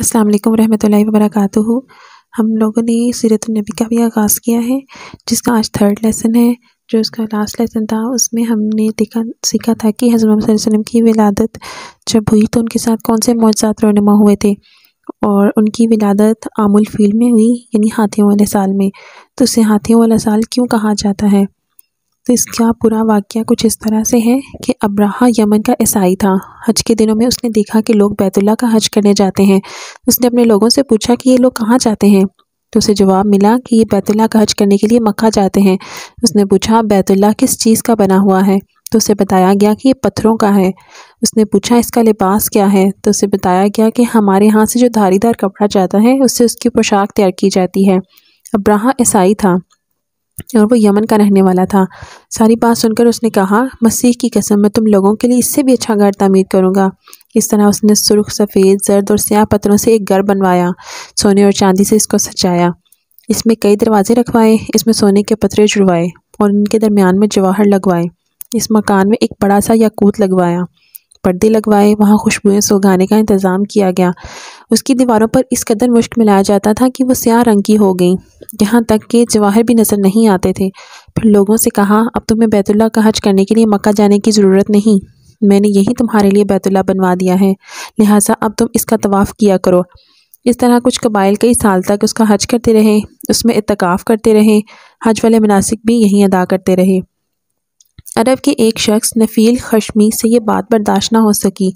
अस्सलाम वालेकुम रहमतुल्लाहि व हम लोगों ने नबी का भी आगाज़ किया है जिसका आज थर्ड लेसन है जो उसका लास्ट लेसन था उसमें हमने देखा सीखा था कि हज़रत वसल्लम की विलादत जब हुई तो उनके साथ कौन से मौजात रोनमा हुए थे और उनकी विलादत आमुल फील में हुई यानी हाथियों वाले साल में तो उसे हाथियों वाला साल क्यों कहा जाता है तो इसका पूरा वाक्य कुछ इस तरह से है कि अब्राहा यमन का ईसाई था हज के दिनों में उसने देखा कि लोग बैतुल्ला का हज करने जाते हैं उसने अपने लोगों से पूछा कि ये लोग कहाँ जाते हैं तो उसे जवाब मिला कि ये बैतुल्ला का हज करने के लिए मक्का जाते हैं उसने पूछा बैतुल्ला किस चीज़ का बना हुआ है तो उसे बताया गया कि ये पत्थरों का है उसने पूछा इसका लिबास क्या है तो उसे बताया गया कि हमारे यहाँ से जो धारीदार कपड़ा जाता है उससे उसकी पोशाक तैयार की जाती है अब्राहा ईसाई था और वो यमन का रहने वाला था सारी बात सुनकर उसने कहा मसीह की कसम मैं तुम लोगों के लिए इससे भी अच्छा घर तामीर करूँगा इस तरह उसने सुर्ख सफ़ेद जर्द और स्याह पत्थरों से एक घर बनवाया सोने और चांदी से इसको सजाया इसमें कई दरवाजे रखवाए इसमें सोने के पत्थरे जुड़वाए और उनके दरमियान में जवाहर लगवाए इस मकान में एक बड़ा सा याकूत लगवाया पर्दे लगवाए वहाँ खुशबुएं सुलगाने का इंतज़ाम किया गया उसकी दीवारों पर इस कदर मुश्क मिलाया जाता था कि वो स्याह रंग की हो गई यहाँ तक कि जवाहर भी नज़र नहीं आते थे फिर लोगों से कहा अब तुम्हें बैतुल्ला का हज करने के लिए मक्का जाने की ज़रूरत नहीं मैंने यही तुम्हारे लिए बैतुल्ला बनवा दिया है लिहाजा अब तुम इसका तवाफ़ किया करो इस तरह कुछ कबाइल कई साल तक उसका हज करते रहे उसमें इतकाफ़ करते रहे हज वाले मुनासिक भी यहीं अदा करते रहे अरब के एक शख्स नफ़ील खशमी से ये बात बर्दाश्त ना हो सकी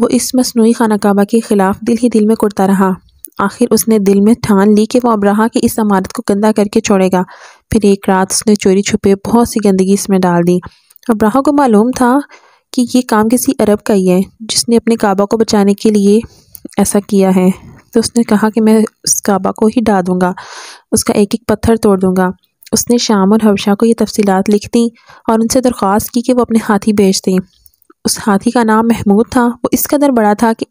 वो इस मसनू खाना काबा के ख़िलाफ़ दिल ही दिल में कुड़ता रहा आखिर उसने दिल में ठान ली कि वह अब रहा कि इस इमारत को गंदा करके छोड़ेगा फिर एक रात उसने चोरी छुपे बहुत सी गंदगी इसमें डाल दी अब्राहा को मालूम था कि ये काम किसी अरब का ही है जिसने अपने काबा को बचाने के लिए ऐसा किया है तो उसने कहा कि मैं उस काबा को ही डा दूँगा उसका एक एक पत्थर तोड़ दूँगा उसने शाम और हबशा को ये तफसीत लिख दी और उनसे दरख्वास्त की कि वो अपने हाथी भेज दें उस हाथी का नाम महमूद था वो इस कदर बड़ा था कि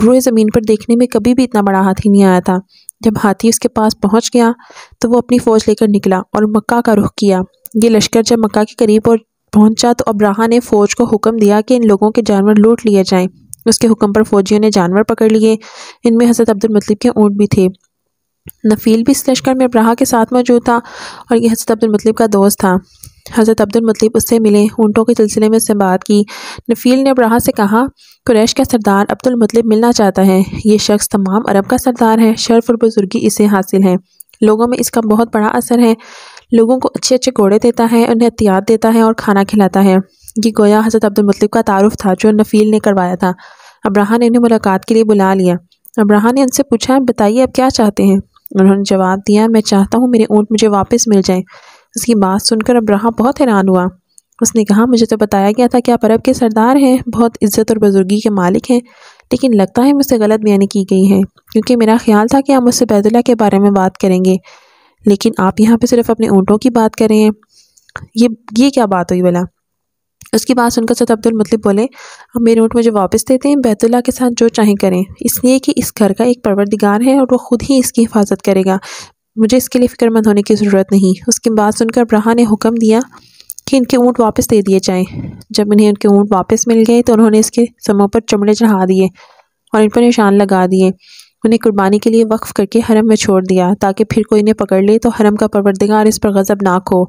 पूरे ज़मीन पर देखने में कभी भी इतना बड़ा हाथी नहीं आया था जब हाथी उसके पास पहुंच गया तो वो अपनी फ़ौज लेकर निकला और मक्का का रुख किया ये लश्कर जब मक्का के करीब और पहुंचा तो अब्राहा ने फ़ौज को हुक्म दिया कि इन लोगों के जानवर लूट लिए जाएं उसके हुक्म पर फ़ौजियों ने जानवर पकड़ लिए इनमें हज़रत अब्दुल मतलब के ऊँट भी थे नफ़ील भी इस लश्कर में अब्राहा के साथ मौजूद था और यह हज़रत अब्दुलमतलब का दोस्त था हज़रत अब्दुलमतलब उससे मिले ऊँटों के सिलसिले में उससे बात की नफ़ील ने अब्राहा से कहा कुरैश का सरदार अब्दुलमतलब मिलना चाहता है ये शख्स तमाम अरब का सरदार है शर्फ और बुजुर्गी इसे हासिल है लोगों में इसका बहुत बड़ा असर है लोगों को अच्छे अच्छे घोड़े देता है उन्हें एहतियात देता है और खाना खिलाता है ये गोया हज़रत अब्दुलमतलब का तारफ़ था जो नफ़ील ने करवाया था अब्राहा ने उन्हें मुलाकात के लिए बुला लिया अब्राहा ने उनसे पूछा बताइए अब क्या चाहते हैं उन्होंने जवाब दिया मैं चाहता हूँ मेरे ऊँट मुझे वापस मिल जाए उसकी बात सुनकर अब्राहम बहुत हैरान हुआ उसने कहा मुझे तो बताया गया था कि आप अरब के सरदार हैं बहुत इज्जत और बुजुर्गी के मालिक हैं लेकिन लगता है मुझसे गलत बयानी की गई है क्योंकि मेरा ख्याल था कि आप मुझसे बैदुल्ला के बारे में बात करेंगे लेकिन आप यहाँ पे सिर्फ अपने ऊँटों की बात कर रहे हैं ये ये क्या बात हुई भला उसके बाद सुनकर सद अब्दुल मतलब बोले अब मेरे ऊँट मुझे वापस देते हैं बैतुल्ला के साथ जो चाहे करें इसलिए कि इस घर का एक परवरदिगार है और वो ख़ुद ही इसकी हिफाजत करेगा मुझे इसके लिए फ़िक्रमंद होने की ज़रूरत नहीं उसके बाद सुनकर ब्रहा ने हुक्म दिया कि इनके ऊँट वापस दे दिए जाएँ जब इन्हें उनके ऊँट वापस मिल गए तो उन्होंने इसके समों पर चमड़े चढ़ा दिए और इन पर निशान लगा दिए उन्हें कुर्बानी के लिए वक्फ़ करके हरम में छोड़ दिया ताकि फिर कोई इन्हें पकड़ ले तो हरम का परवरदिगार इस पर गज़ब नाक हो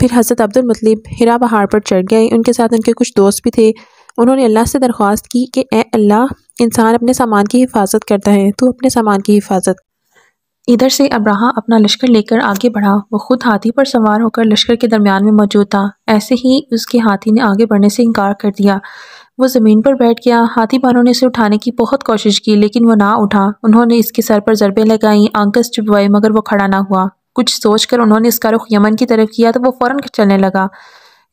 फिर हज़रत अब्दुल मतलब हिरा पहाड़ पर चढ़ गए उनके साथ उनके कुछ दोस्त भी थे उन्होंने अल्लाह से दरख्वास्त की कि ए अल्लाह इंसान अपने सामान की हिफाजत करता है तो अपने सामान की हिफाजत इधर से अब्राहा अपना लश्कर लेकर आगे बढ़ा वो खुद हाथी पर सवार होकर लश्कर के दरमियान में मौजूद था ऐसे ही उसके हाथी ने आगे बढ़ने से इनकार कर दिया वो ज़मीन पर बैठ गया हाथी बानों ने उसे उठाने की बहुत कोशिश की लेकिन वो ना उठा उन्होंने इसके सर पर ज़रबें लगाईं आंकस चुपवाई मगर वो खड़ा ना हुआ कुछ सोचकर उन्होंने इसका रुख यमन की तरफ किया तो वो फ़ौर चलने लगा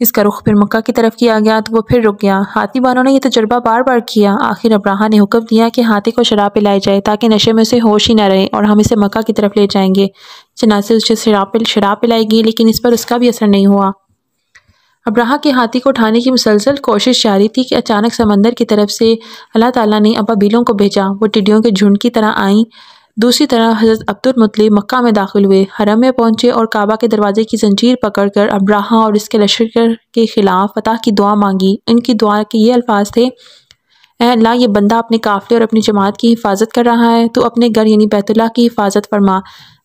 इसका रुख फिर मक्का की तरफ किया गया तो वो फिर रुक गया हाथी बानों ने यह तजर्बा तो बार बार किया आखिर अब्राहा ने हुक्म दिया कि हाथी को शराब पिलाई जाए ताकि नशे में उसे होश ही ना रहे और हम इसे मक्का की तरफ ले जाएंगे चनासे उसे शराब शराब पिलाई गई लेकिन इस पर उसका भी असर नहीं हुआ अब्राहा के हाथी को उठाने की मुसलसल कोशिश जारी थी कि अचानक समंदर की तरफ से अल्लाह ताला ने अबाबीलों को भेजा वो टिड्डियों के झुंड की तरह आईं दूसरी तरह हज़रत मुतली मक्का में दाखिल हुए हरम में पहुंचे और काबा के दरवाजे की जंजीर पकड़ कर अब्राहा और इसके लश्कर के ख़िलाफ़ फतह की दुआ मांगी इनकी दुआ के ये अल्फाज थे अल्लाह ये बंदा अपने काफिले और अपनी जमात की हिफाजत कर रहा है तो अपने घर यानी बैतुल्ला की हिफाजत फरमा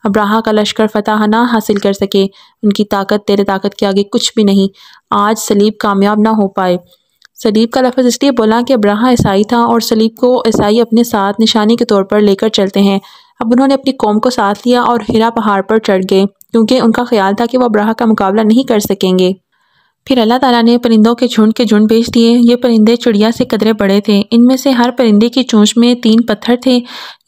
अब्राहा का लश्कर फतह ना हासिल कर सके उनकी ताकत तेरे ताकत के आगे कुछ भी नहीं आज सलीब कामयाब ना हो पाए सलीब का लफज़ इसलिए बोला कि अब्राह ईसाई था और सलीब को ईसाई अपने साथ निशानी के तौर पर लेकर चलते हैं अब उन्होंने अपनी कौम को साथ लिया और हिरा पहाड़ पर चढ़ गए क्योंकि उनका ख्याल था कि वह अब्राह का मुकाबला नहीं कर सकेंगे फिर अल्लाह ताला ने परिंदों के झुंड के झुंड बेच दिए ये परिंदे चिड़िया से कदरे बड़े थे इनमें से हर परिंदे की चोंच में तीन पत्थर थे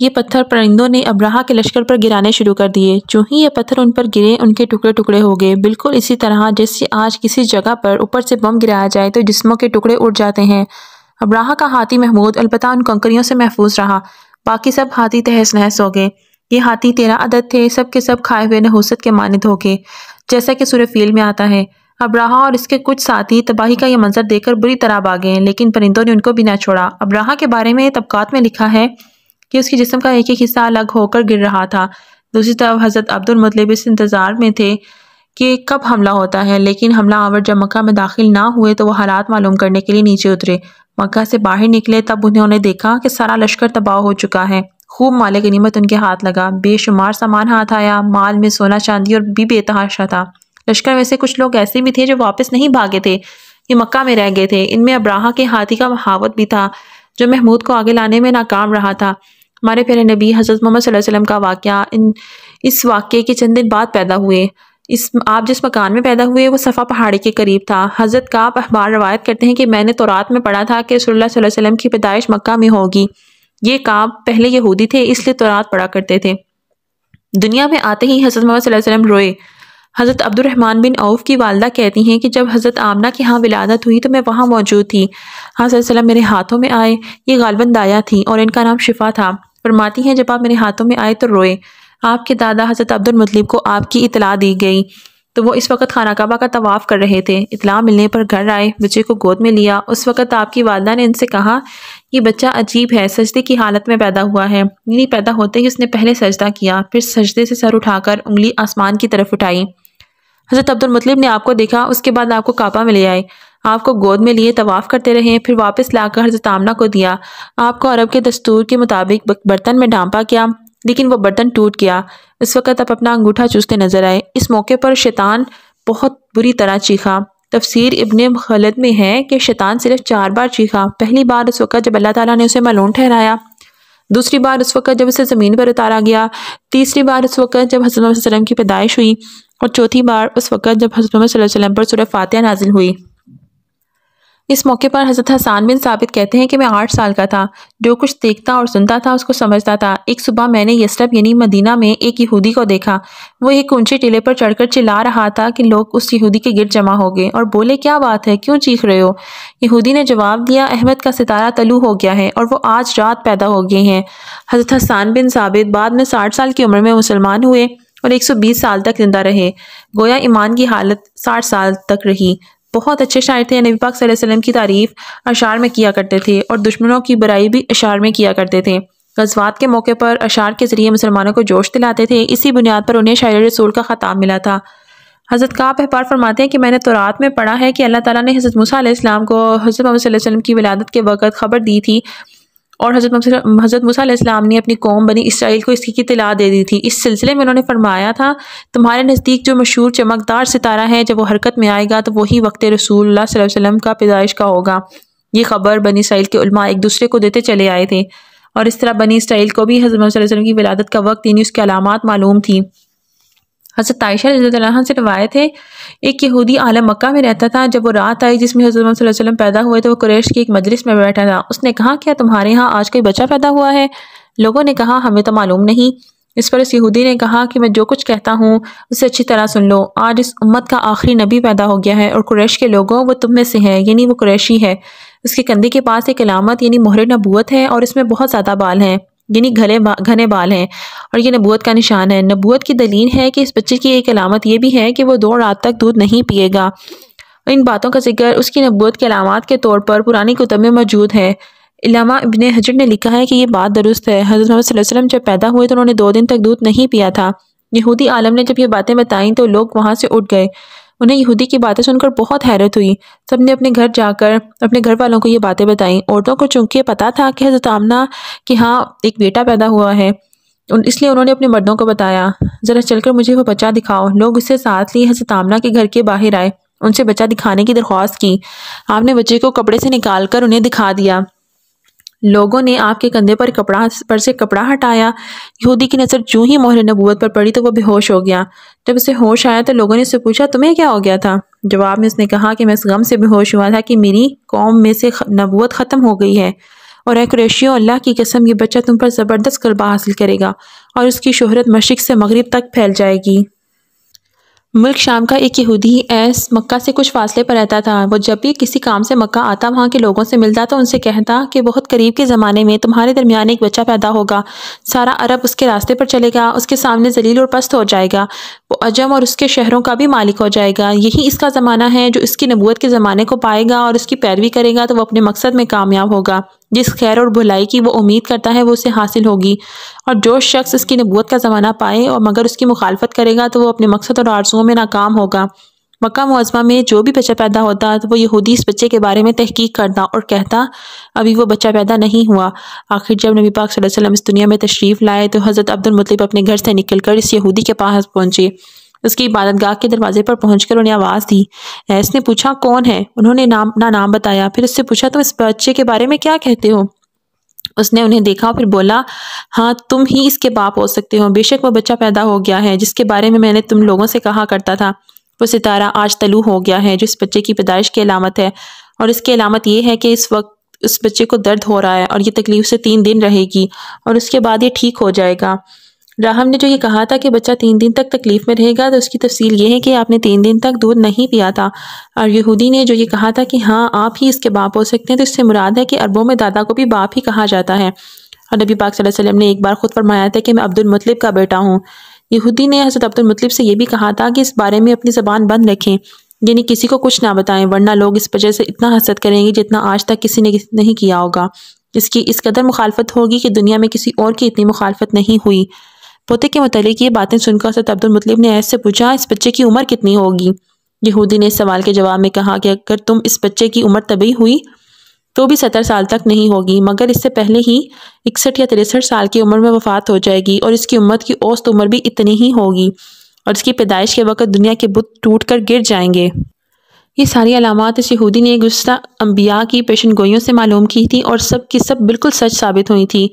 ये पत्थर परिंदों ने अब्राहा के लश्कर पर गिराने शुरू कर दिए जो ही ये पत्थर उन पर गिरे उनके टुकड़े टुकड़े हो गए बिल्कुल इसी तरह जैसे आज किसी जगह पर ऊपर से बम गिराया जाए तो जिसमों के टुकड़े उड़ जाते हैं अब्राहा का हाथी महमूद अलबत्ता उन कंकरियों से महफूज रहा बाकी सब हाथी तहस नहस हो गए ये हाथी तेरह अदद थे सब के सब खाए हुए नहूसत के मानद हो गए जैसा कि सूर्य फील में आता है अब्राहा और इसके कुछ साथी तबाही का यह मंजर देखकर बुरी तरह आ गए लेकिन परिंदों ने उनको बिना छोड़ा अब्राहा के बारे में तबकात में लिखा है कि उसके जिसम का एक एक हिस्सा अलग होकर गिर रहा था दूसरी तरफ हज़रत अब्दुल मतलब इस इंतज़ार में थे कि कब हमला होता है लेकिन हमला आवर जब मक्का में दाखिल ना हुए तो वह हालात मालूम करने के लिए नीचे उतरे मक्का से बाहर निकले तब उन्होंने देखा कि सारा लश्कर तबाह हो चुका है खूब माले नीमत उनके हाथ लगा बेशुमार सामान हाथ आया माल में सोना चांदी और भी बेतहाशा था लश्कर में से कुछ लोग ऐसे भी थे जो वापस नहीं भागे थे ये मक्का में रह गए थे इनमें अब्राहा के हाथी का महावत भी था जो महमूद को आगे लाने में नाकाम रहा था हमारे प्यारे नबी हज़रत मोहम्मद वसल्लम का वाक़ इन इस वाक़े के चंद दिन बाद पैदा हुए इस आप जिस मकान में पैदा हुए वो सफ़ा पहाड़ी के करीब था हज़रत का आप अखबार रवायत करते हैं कि मैंने तो रात में पढ़ा था कि रसोल्ला वसल्लम की पैदाइश मक्का में होगी ये काब पहले यहूदी थे इसलिए तो रात पढ़ा करते थे दुनिया में आते ही हज़रत मोहम्मद वसल्लम रोए हज़रत अब्दुलरहमान बिन औफ की वालदा कहती हैं कि जब हज़रत आमना के यहाँ विलादत हुई तो मैं वहाँ मौजूद थी हाँ सल्लम मेरे हाथों में आए ये गालबन दाया थी और इनका नाम शिफा था फरमाती हैं जब आप मेरे हाथों में आए तो रोए आपके दादा हज़रत अब्दुलमतलब को आपकी इतला दी गई तो वो इस वक्त खाना काबा का तवाफ़ कर रहे थे इतला मिलने पर घर आए बच्चे को गोद में लिया उस वक्त आपकी वालदा ने इनसे कहा ये बच्चा अजीब है सजदे की हालत में पैदा हुआ है उंगली पैदा होते ही उसने पहले सजदा किया फिर सजदे से सर उठाकर उंगली आसमान की तरफ उठाई हज़रत अब्दुल मुतलिब ने आपको देखा उसके बाद आपको कापा में ले आए आपको गोद में लिए तवाफ़ करते रहे फिर वापस लाकर हजरत आमना को दिया आपको अरब के दस्तूर के मुताबिक बर्तन में ढांपा किया लेकिन वो बर्तन टूट गया इस वक़्त आप अपना अंगूठा चूसते नजर आए इस मौके पर शैतान बहुत बुरी तरह चीखा तफसीर इब्ने खलद में है कि शैतान सिर्फ चार बार चीखा पहली बार उस वक़्त जब अल्लाह ताला ने उसे मलून ठहराया दूसरी बार उस वक़्त जब उसे ज़मीन पर उतारा गया तीसरी बार उस वक़्त जब हजरत वसलम की पैदाइश हुई और चौथी बार उस वक़्त जब हजरत वसलम पर सुरह फातिहा नाजिल हुई इस मौके पर हज़रत हसान बिन साबित कहते हैं कि मैं आठ साल का था जो कुछ देखता और सुनता था उसको समझता था एक सुबह मैंने यसरब यानी मदीना में एक यहूदी को देखा वो एक ऊंचे टीले पर चढ़कर चिल्ला रहा था कि लोग उस यहूदी के गिर जमा हो गए और बोले क्या बात है क्यों चीख रहे हो यहूदी ने जवाब दिया अहमद का सितारा तलू हो गया है और वो आज रात पैदा हो गए हैं हज़रत हसान बिन साबित बाद में साठ साल की उम्र में मुसलमान हुए और 120 साल तक जिंदा रहे गोया ईमान की हालत 60 साल तक रही बहुत अच्छे शायर थे नबी पाक वसल्लम की तारीफ़ अशार में किया करते थे और दुश्मनों की बुराई भी अशार में किया करते थे गजवात के मौके पर अशार के ज़रिए मुसलमानों को जोश दिलाते थे इसी बुनियाद पर उन्हें शायर रसूल का ख़ताब मिला था हज़रत का पहपार फरमाते हैं कि मैंने रात में पढ़ा है कि अल्लाह ताला ने हज़रत मूसा इस्लाम को हज़रत मोहम्मद वसल्लम की विलादत के वक़्त ख़बर दी थी और हज़रत हज़रत ने अपनी कौम बनी इसराइल को इसकी इतला दे दी थी इस सिलसिले में उन्होंने फरमाया था तुम्हारे नज़दीक जो मशहूर चमकदार सितारा है जब वो हरकत में आएगा तो वही वक्त रसूल वसम का पैदाइश का होगा ये खबर बनी इसराइल के उलमा एक दूसरे को देते चले आए थे और इस तरह बनी इसराइल को भी हज़रत वसल्लम की विलादत का वक्त यानी उसकी अलामत मालूम थी हज़रत आयशा रज से रवायत है एक यहूदी आलम मक्का में रहता था जब वो रात आई जिसमें हजरत वसल्लम पैदा हुए तो वो कुरेश की एक मजलिस में बैठा था उसने कहा क्या तुम्हारे यहाँ आज कोई बच्चा पैदा हुआ है लोगों ने कहा हमें तो मालूम नहीं इस पर उस यहूदी ने कहा कि मैं जो कुछ कहता हूँ उसे अच्छी तरह सुन लो आज इस उम्मत का आखिरी नबी पैदा हो गया है और कुरैश के लोगों वो तुम में से हैं यानी वो कुरैशी है उसके कंधे के पास एक अलामत यानी मोहर नबूत है और इसमें बहुत ज़्यादा बाल हैं यानी घने घने बाल हैं और ये नबूत का निशान है नबूत की दलील है कि इस बच्चे की एक अलामत यह भी है कि वो दो रात तक दूध नहीं पिएगा इन बातों का जिक्र उसकी नबूत के अलामत के तौर पर पुरानी कुतब में मौजूद है इलामा इबन हजर ने लिखा है कि ये बात दुरुस्त है हज़रत मोहम्मद वसल्लम जब पैदा हुए तो उन्होंने दो दिन तक दूध नहीं पिया था यहूदी आलम ने जब ये बातें बताईं तो लोग वहाँ से उठ गए उन्हें यहूदी की बातें सुनकर बहुत हैरत हुई सब ने अपने घर जाकर अपने घर वालों को ये बातें बताईं औरतों को चूंकि पता था कि हजरत आमना कि हाँ एक बेटा पैदा हुआ है इसलिए उन्होंने अपने मर्दों को बताया ज़रा चलकर मुझे वो बच्चा दिखाओ लोग उससे साथ लिए हजरत आमना के घर के बाहर आए उनसे बच्चा दिखाने की दरख्वास्त की आपने बच्चे को कपड़े से निकाल कर उन्हें दिखा दिया लोगों ने आपके कंधे पर कपड़ा पर से कपड़ा हटाया यहूदी की नज़र जूँ ही मोहर नबूत पर पड़ी तो वह बेहोश हो गया जब उसे होश आया तो लोगों ने उससे पूछा तुम्हें क्या हो गया था जवाब में उसने कहा कि मैं इस गम से बेहोश हुआ था कि मेरी कौम में से नबूत ख़त्म हो गई है और क्रेशियो अल्लाह की कसम ये बच्चा तुम पर ज़बरदस्त गलबा हासिल करेगा और उसकी शहरत मशिक से मगरब तक फैल जाएगी मुल्क शाम का एक यहूदी एस मक्का से कुछ फासले पर रहता था वो जब भी किसी काम से मक्का आता वहाँ के लोगों से मिलता तो उनसे कहता कि बहुत करीब के ज़माने में तुम्हारे दरमियान एक बच्चा पैदा होगा सारा अरब उसके रास्ते पर चलेगा उसके सामने जलील और पस्त हो जाएगा वो अजम और उसके शहरों का भी मालिक हो जाएगा यही इसका ज़माना है जो इसकी नबूत के ज़माने को पाएगा और उसकी पैरवी करेगा तो वह अपने मकसद में कामयाब होगा जिस खैर और भलाई की वो उम्मीद करता है वो उसे हासिल होगी और जो शख्स इसकी नबूत का ज़माना पाए और मगर उसकी मुखालफत करेगा तो वो अपने मकसद और आरजुओं में नाकाम होगा मक्का मुआजमा में जो भी बच्चा पैदा होता तो वो यहूदी इस बच्चे के बारे में तहकीक करता और कहता अभी वो बच्चा पैदा नहीं हुआ आखिर जब नबी पाक सल्लल्लाहु अलैहि वसल्लम इस दुनिया में तशरीफ़ लाए तो हज़रत अब्दुल मुतलिब अपने घर से निकलकर इस यहूदी के पास पहुँचे उसकी इबादत गाह के दरवाजे पर पहुंचकर उन्हें आवाज़ दी ऐस ने पूछा कौन है उन्होंने नाम ना नाम बताया फिर उससे पूछा तुम इस बच्चे के बारे में क्या कहते हो उसने उन्हें देखा फिर बोला हाँ तुम ही इसके बाप हो सकते हो बेशक वह बच्चा पैदा हो गया है जिसके बारे में मैंने तुम लोगों से कहा करता था वो सितारा आज तलू हो गया है जो इस बच्चे की पैदाइश की अलामत है और इसकी अलामत यह है कि इस वक्त उस बच्चे को दर्द हो रहा है और ये तकलीफ से तीन दिन रहेगी और उसके बाद ये ठीक हो जाएगा राहम ने जो ये कहा था कि बच्चा तीन दिन तक तकलीफ़ में रहेगा तो उसकी तफसील ये है कि आपने तीन दिन तक दूध नहीं पिया था और यहूदी ने जो ये कहा था कि हाँ आप ही इसके बाप हो सकते हैं तो इससे मुराद है कि अरबों में दादा को भी बाप ही कहा जाता है और नबी पाक सल्लल्लाहु अलैहि वसल्लम ने एक बार ख़ुद फरमाया था कि मैं अब्दुल मुतलिब का बेटा हूँ यहूदी ने हज़रत अब्दुल मुतलिब से यह भी कहा था कि इस बारे में अपनी ज़बान बंद रखें यानी किसी को कुछ ना बताएं वरना लोग इस वजह से इतना हसरत करेंगे जितना आज तक किसी ने नहीं किया होगा इसकी इस कदर मुखालफत होगी कि दुनिया में किसी और की इतनी मुखालफत नहीं हुई पोते के मतलब ये बातें सुनकर असद अब्दुल मुतलिब ने ऐसे पूछा इस बच्चे की उम्र कितनी होगी यहूदी ने इस सवाल के जवाब में कहा कि अगर तुम इस बच्चे की उम्र तभी हुई तो भी सत्तर साल तक नहीं होगी मगर इससे पहले ही इकसठ या तिरसठ साल की उम्र में वफात हो जाएगी और इसकी उम्र की औसत उम्र भी इतनी ही होगी और इसकी पैदाइश के वक्त दुनिया के बुत टूट कर गिर जाएंगे ये सारी अलामत इस यहूदी ने गुस्सा अम्बिया की पेशन गोइयों से मालूम की थी और सब की सब बिल्कुल सच साबित हुई थी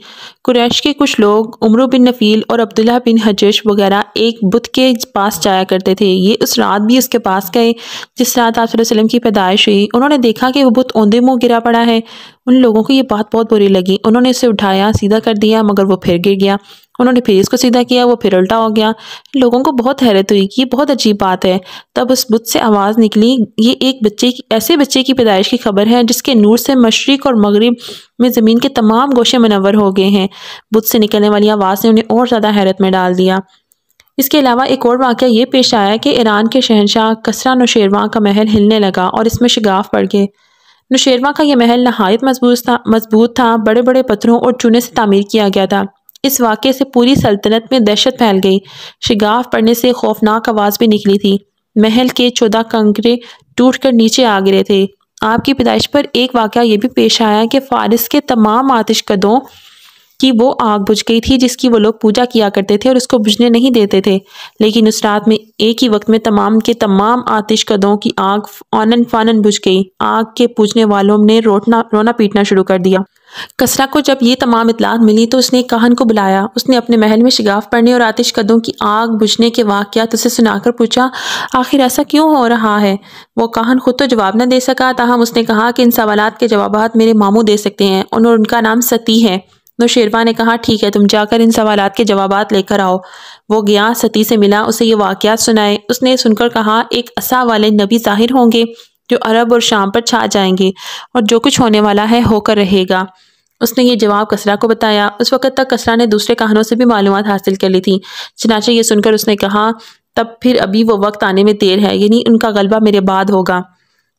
कुरैश के कुछ लोग उम्र बिन नफ़ील और अब्दुल्ला बिन हजेश वगैरह एक बुत के पास जाया करते थे ये उस रात भी उसके पास गए जिस रात आप की पैदाइश हुई उन्होंने देखा कि वो बुत ओंधे मुँह गिरा पड़ा है उन लोगों को ये बात बहुत बुरी लगी उन्होंने उसे उठाया सीधा कर दिया मगर वो फिर गिर गया उन्होंने फिर इसको सीधा किया वो फिर उल्टा हो गया लोगों को बहुत हैरत हुई कि ये बहुत अजीब बात है तब उस बुत से आवाज़ निकली ये एक बच्चे की ऐसे बच्चे की पैदाइश की खबर खबर है जिसके नूर से मशरक और मगरब में ज़मीन के तमाम गोशे मनवर हो गए हैं बुध से निकलने वाली आवाज़ ने उन्हें और ज़्यादा हैरत में डाल दिया इसके अलावा एक और वाक़ ये पेश आया कि ईरान के शहनशाह कसरा नौशेरवा का महल हिलने लगा और इसमें शिगाफ पड़ गए नौशेरवा का यह महल नहायत मजबूत था मजबूत था बड़े बड़े पत्थरों और चूने से तामीर किया गया था इस वाक़े से पूरी सल्तनत में दहशत फैल गई शिगाफ पड़ने से खौफनाक आवाज़ भी निकली थी महल के चौदह कंकरे टूट कर नीचे आ गिरे थे आपकी पैदाइश पर एक वाक़ ये भी पेश आया कि फारिस के तमाम आतिशकदों की वो आग बुझ गई थी जिसकी वो लोग पूजा किया करते थे और उसको बुझने नहीं देते थे लेकिन उस रात में एक ही वक्त में तमाम के तमाम आतिश कदों की आग ऑनन फानन बुझ गई आग के पूजने वालों ने रोटना रोना पीटना शुरू कर दिया कसरा को जब ये तमाम इतलात मिली तो उसने कहन को बुलाया उसने अपने महल में शिगाफ पड़ने और आतिश कदों की आग बुझने के वाक़ात उसे सुनाकर पूछा आखिर ऐसा क्यों हो रहा है वो कहन खुद तो जवाब न दे सका तहम उसने कहा कि इन सवाल के जवाब मेरे मामू दे सकते हैं और उनका नाम सती है नौशेरवा तो ने कहा ठीक है तुम जाकर इन सवाल के जवाब लेकर आओ वो गया सती से मिला उसे ये वाक़ सुनाए उसने सुनकर कहा एक असा वाले नबी जाहिर होंगे जो अरब और शाम पर छा जाएंगे और जो कुछ होने वाला है होकर रहेगा उसने ये जवाब कसरा को बताया उस वक़्त तक कसरा ने दूसरे कहानों से भी मालूम हासिल कर ली थी चनाचे ये सुनकर उसने कहा तब फिर अभी वो वक्त आने में देर है यानी उनका गलबा मेरे बाद होगा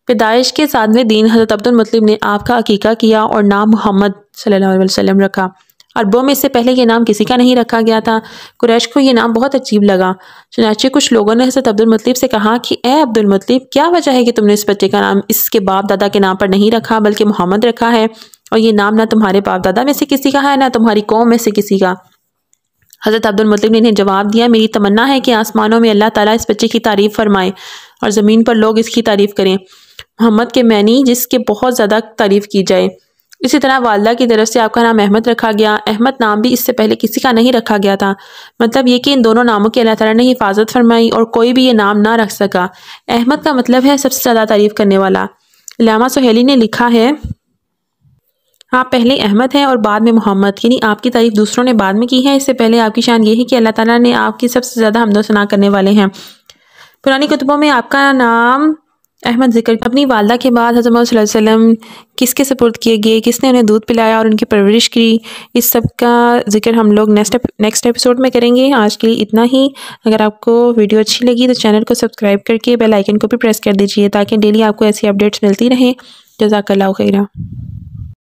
पैदाइश के साधवें दिन हज़रत अब्दुल मतलब ने आपका अकीका किया और नाम मोहम्मद सल्लल्लाहु अलैहि वसल्लम रखा और बो में इससे पहले यह नाम किसी का नहीं रखा गया था कुरैश को यह नाम बहुत अजीब लगा चनाचे कुछ लोगों ने हजरत अब्दुल से कहा कि ए अब्दुलमतलीफ क्या वजह है कि तुमने इस बच्चे का नाम इसके बाप दादा के नाम पर नहीं रखा बल्कि मोहम्मद रखा है और ये नाम ना तुम्हारे बाप दादा में से किसी का है ना तुम्हारी कौम में से किसी का हज़रत अब्दुल ने इन्हें जवाब दिया मेरी तमन्ना है कि आसमानों में अल्लाह ताला इस बच्चे की तारीफ़ फरमाए और ज़मीन पर लोग इसकी तारीफ़ करें मोहम्मद के मैनी जिसके बहुत ज़्यादा तारीफ़ की जाए इसी तरह वालदा की तरफ से आपका नाम अहमद रखा गया अहमद नाम भी इससे पहले किसी का नहीं रखा गया था मतलब ये कि इन दोनों नामों की अल्लाह तला ने हिफाजत फरमाई और कोई भी ये नाम ना रख सका अहमद का मतलब है सबसे ज़्यादा तारीफ करने वाला लामा सहेली ने लिखा है आप पहले अहमद हैं और बाद में मोहम्मद यानी आपकी तारीफ दूसरों ने बाद में की है इससे पहले आपकी शान ये है कि अल्लाह ताला ने आपकी सबसे ज़्यादा हमदोसना सना करने वाले हैं पुरानी कुतुबों में आपका नाम अहमद जिक्र अपनी वालदा के बाद हजम वसल्लम किसके सपोर्ट किए गए किसने उन्हें दूध पिलाया और उनकी परवरिश की इस सब का जिक्र हम लोग नेक्स्ट नेक्स्ट एपिसोड में करेंगे आज के लिए इतना ही अगर आपको वीडियो अच्छी लगी तो चैनल को सब्सक्राइब करके बेल आइकन को भी प्रेस कर दीजिए ताकि डेली आपको ऐसी अपडेट्स मिलती रहें जजाकल्ला खैरा